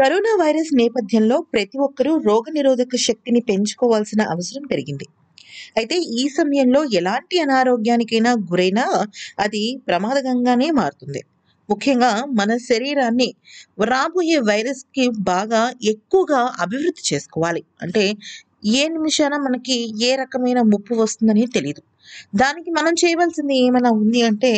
corona virus నేపథ్యంలో ప్రతి ఒక్కరూ రోగ నిరోధక శక్తిని పెంచుకోవాల్సిన అవసరం పెరిగింది అయితే ఈ సమయంలో ఎలాంటి అనారోగ్యానికైనా గురైనా అది ప్రమాదకంగానే మారుతుంది ముఖ్యంగా మన శరీరాన్ని రాబోయే వైరస్కి బాగా ఎక్కువగా అభివృద్ధి చేసుకోవాలి అంటే ఏ నిమిషాన మనకి ఏ రకమైన ముప్పు వస్తుందని తెలియదు దానికి మనం చేయవలసింది ఏమైనా ఉంది అంటే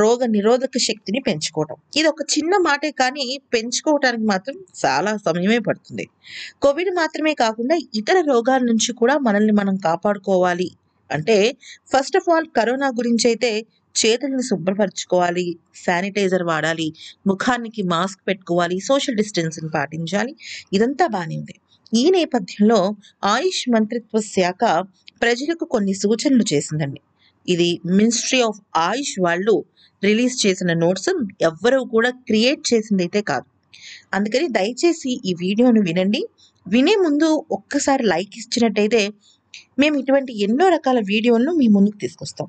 రోగ నిరోధక శక్తిని పెంచుకోవటం ఇది ఒక చిన్న మాటే కానీ పెంచుకోవటానికి మాత్రం చాలా సమయమే పడుతుంది కోవిడ్ మాత్రమే కాకుండా ఇతర రోగాల నుంచి కూడా మనల్ని మనం కాపాడుకోవాలి అంటే ఫస్ట్ ఆఫ్ ఆల్ కరోనా గురించి అయితే చేతులను శుభ్రపరచుకోవాలి శానిటైజర్ వాడాలి ముఖానికి మాస్క్ పెట్టుకోవాలి సోషల్ డిస్టెన్సింగ్ పాటించాలి ఇదంతా బాగానే ఉంది ఈ నేపథ్యంలో ఆయుష్ మంత్రిత్వ శాఖ ప్రజలకు కొన్ని సూచనలు చేసిందండి ఇది మినిస్ట్రీ ఆఫ్ ఆయుష్ వాళ్ళు రిలీజ్ చేసిన నోట్స్ ఎవ్వరూ కూడా క్రియేట్ చేసింది అయితే కాదు అందుకని దయచేసి ఈ వీడియోను వినండి వినే ముందు ఒక్కసారి లైక్ ఇచ్చినట్టయితే మేము ఇటువంటి ఎన్నో రకాల వీడియోలను మీ ముందుకు తీసుకొస్తాం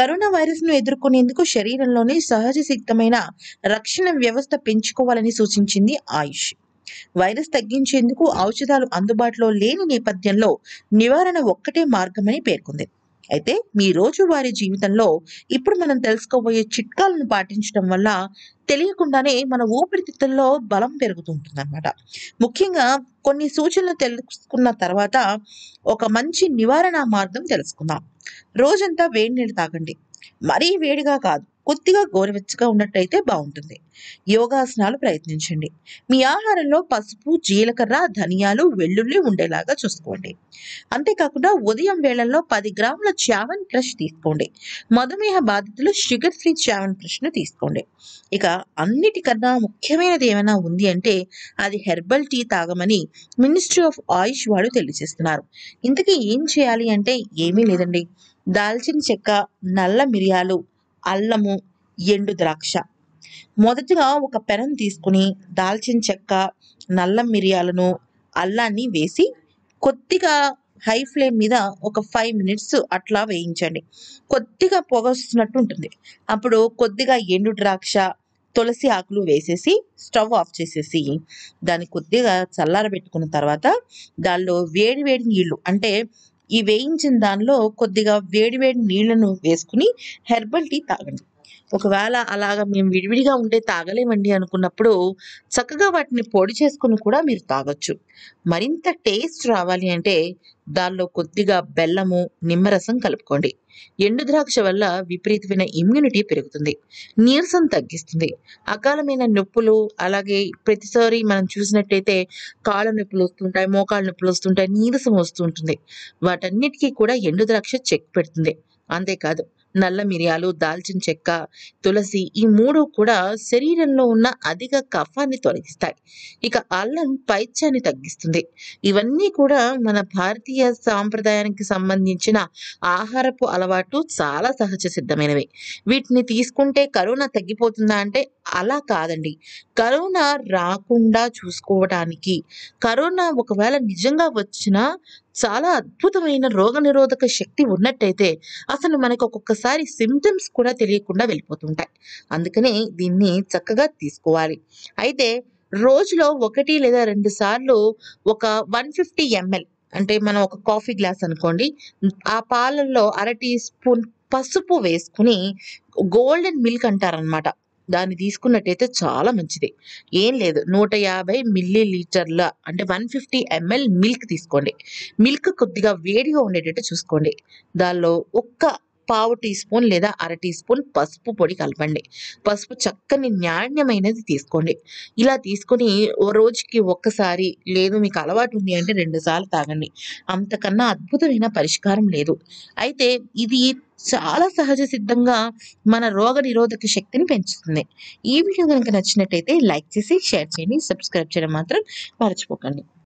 కరోనా వైరస్ను ఎదుర్కొనేందుకు శరీరంలోని సహజ సిద్ధమైన రక్షణ వ్యవస్థ పెంచుకోవాలని సూచించింది ఆయుష్ వైరస్ తగ్గించేందుకు ఔషధాలు అందుబాటులో లేని నేపథ్యంలో నివారణ ఒక్కటే మార్గమని పేర్కొంది అయితే మీ రోజువారీ జీవితంలో ఇప్పుడు మనం తెలుసుకోబోయే చిట్కాలను పాటించడం వల్ల తెలియకుండానే మన ఊపిరితిత్తుల్లో బలం పెరుగుతుంటుందన్నమాట ముఖ్యంగా కొన్ని సూచనలు తెలుసుకున్న తర్వాత ఒక మంచి నివారణ మార్గం తెలుసుకుందాం రోజంతా వేడి నీళ్ళు తాగండి మరీ వేడిగా కాదు కొద్దిగా గోరువెచ్చగా ఉన్నట్టయితే బాగుంటుంది యోగాసనాలు ప్రయత్నించండి మీ ఆహారంలో పసుపు జీలకర్ర ధనియాలు వెల్లుల్లి ఉండేలాగా చూసుకోండి అంతేకాకుండా ఉదయం వేళల్లో పది గ్రాముల చావన్ క్రష్ తీసుకోండి మధుమేహ బాధితులు షుగర్ ఫ్రీ చావన్ క్రష్ను తీసుకోండి ఇక అన్నిటికన్నా ముఖ్యమైనది ఏమైనా ఉంది అంటే అది హెర్బల్ టీ తాగమని మినిస్ట్రీ ఆఫ్ ఆయుష్ వాళ్ళు తెలియజేస్తున్నారు ఇంతకీ ఏం చేయాలి అంటే ఏమీ లేదండి దాల్చిన చెక్క నల్ల మిరియాలు అల్లము ఎండు ద్రాక్ష మొదటగా ఒక పెనం తీసుకుని దాల్చిన చెక్క నల్ల మిరియాలను అల్లాన్ని వేసి కొద్దిగా హై ఫ్లేమ్ మీద ఒక ఫైవ్ మినిట్స్ అట్లా వేయించండి కొద్దిగా పొగ వస్తున్నట్టు ఉంటుంది అప్పుడు కొద్దిగా ఎండు ద్రాక్ష తులసి ఆకులు వేసేసి స్టవ్ ఆఫ్ చేసేసి దాన్ని కొద్దిగా చల్లారబెట్టుకున్న తర్వాత దానిలో వేడి వేడి నీళ్లు అంటే ఈ వేయించిన దానిలో కొద్దిగా వేడివేడి నీళ్లను వేసుకుని హెర్బల్ టీ తాగండి ఒకవేళ అలాగ మేము విడివిడిగా ఉంటే తాగలేమండి అనుకున్నప్పుడు చక్కగా వాటిని పొడి చేసుకుని కూడా మీరు తాగొచ్చు మరింత టేస్ట్ రావాలి అంటే దానిలో కొద్దిగా బెల్లము నిమ్మరసం కలుపుకోండి ఎండు ద్రాక్ష వల్ల విపరీతమైన ఇమ్యూనిటీ పెరుగుతుంది నీరసం తగ్గిస్తుంది అకాలమైన నొప్పులు అలాగే ప్రతిసారి మనం చూసినట్టయితే కాళ్ళ నొప్పులు వస్తుంటాయి మోకాళ్ళ నొప్పులు వస్తుంటాయి నీరసం వస్తుంటుంది వాటన్నిటికీ కూడా ఎండు ద్రాక్ష చెక్ పెడుతుంది అంతేకాదు నల్ల మిరియాలు దాల్చిన చెక్క తులసి ఈ మూడు కూడా శరీరంలో ఉన్న అధిక కఫాన్ని తొలగిస్తాయి ఇక అల్లం పైచ్యాన్ని తగ్గిస్తుంది ఇవన్నీ కూడా మన భారతీయ సాంప్రదాయానికి సంబంధించిన ఆహారపు అలవాటు చాలా సహజ సిద్ధమైనవి వీటిని తీసుకుంటే కరోనా తగ్గిపోతుందా అంటే అలా కాదండి కరోనా రాకుండా చూసుకోవడానికి కరోనా ఒకవేళ నిజంగా వచ్చినా చాలా అద్భుతమైన రోగ నిరోధక శక్తి ఉన్నట్టయితే అసలు మనకు ఒక్కొక్కసారి సిమ్టమ్స్ కూడా తెలియకుండా వెళ్ళిపోతుంటాయి అందుకనే దీన్ని చక్కగా తీసుకోవాలి అయితే రోజులో ఒకటి లేదా రెండు సార్లు ఒక వన్ ఫిఫ్టీ ఎంఎల్ అంటే మనం ఒక కాఫీ గ్లాస్ అనుకోండి ఆ పాలల్లో అర టీ స్పూన్ పసుపు వేసుకుని గోల్డెన్ మిల్క్ అంటారనమాట దాన్ని తీసుకున్నట్టయితే చాలా మంచిది ఏం లేదు నూట యాభై మిల్లీ లీటర్ల అంటే వన్ ఫిఫ్టీ ఎంఎల్ మిల్క్ తీసుకోండి మిల్క్ కొద్దిగా వేడిగా ఉండేటట్టు చూసుకోండి దానిలో ఒక్క పావు టీ స్పూన్ లేదా అర టీ స్పూన్ పసుపు పొడి కలపండి పసుపు చక్కని నాణ్యమైనది తీసుకోండి ఇలా తీసుకొని ఓ రోజుకి ఒక్కసారి లేదు మీకు అలవాటు ఉంది అంటే రెండుసార్లు తాగండి అంతకన్నా అద్భుతమైన పరిష్కారం లేదు అయితే ఇది చాలా సహజ సిద్ధంగా మన రోగ నిరోధక శక్తిని పెంచుతుంది ఈ వీడియో కనుక నచ్చినట్టయితే లైక్ చేసి షేర్ చేయండి సబ్స్క్రైబ్ చేయడం మాత్రం మర్చిపోకండి